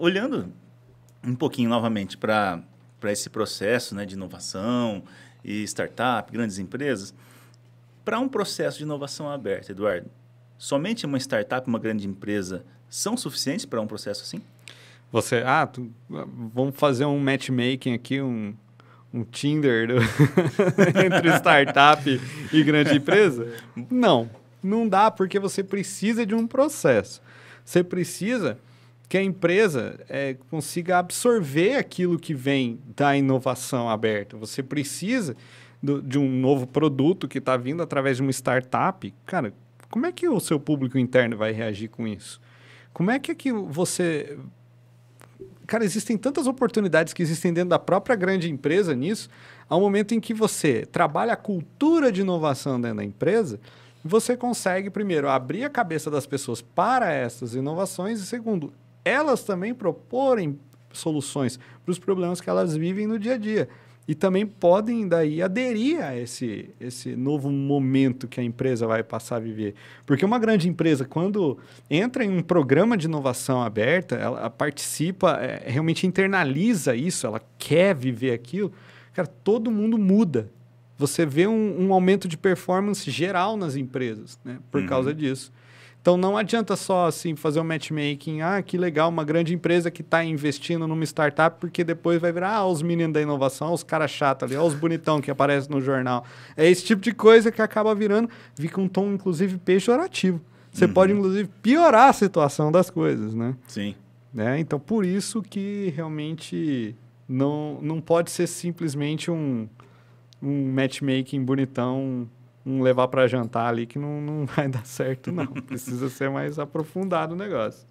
olhando um pouquinho novamente para esse processo né, de inovação e startup, grandes empresas, para um processo de inovação aberta, Eduardo, somente uma startup, uma grande empresa são suficientes para um processo assim? Você, ah, tu, vamos fazer um matchmaking aqui, um, um Tinder do, entre startup e grande empresa? Não, não dá, porque você precisa de um processo. Você precisa que a empresa é, consiga absorver aquilo que vem da inovação aberta. Você precisa do, de um novo produto que está vindo através de uma startup. Cara, como é que o seu público interno vai reagir com isso? Como é que, é que você. Cara, existem tantas oportunidades que existem dentro da própria grande empresa nisso, ao momento em que você trabalha a cultura de inovação dentro da empresa você consegue, primeiro, abrir a cabeça das pessoas para essas inovações e, segundo, elas também proporem soluções para os problemas que elas vivem no dia a dia. E também podem daí aderir a esse, esse novo momento que a empresa vai passar a viver. Porque uma grande empresa, quando entra em um programa de inovação aberta, ela participa, é, realmente internaliza isso, ela quer viver aquilo, cara, todo mundo muda você vê um, um aumento de performance geral nas empresas, né? Por uhum. causa disso. Então não adianta só assim fazer um matchmaking, ah, que legal, uma grande empresa que está investindo numa startup, porque depois vai virar ah, os meninos da inovação, os caras chatos ali, os bonitão que aparece no jornal. É esse tipo de coisa que acaba virando, fica um tom inclusive pejorativo. Você uhum. pode inclusive piorar a situação das coisas, né? Sim. Né? Então por isso que realmente não não pode ser simplesmente um um matchmaking bonitão, um levar para jantar ali, que não, não vai dar certo, não. Precisa ser mais aprofundado o negócio.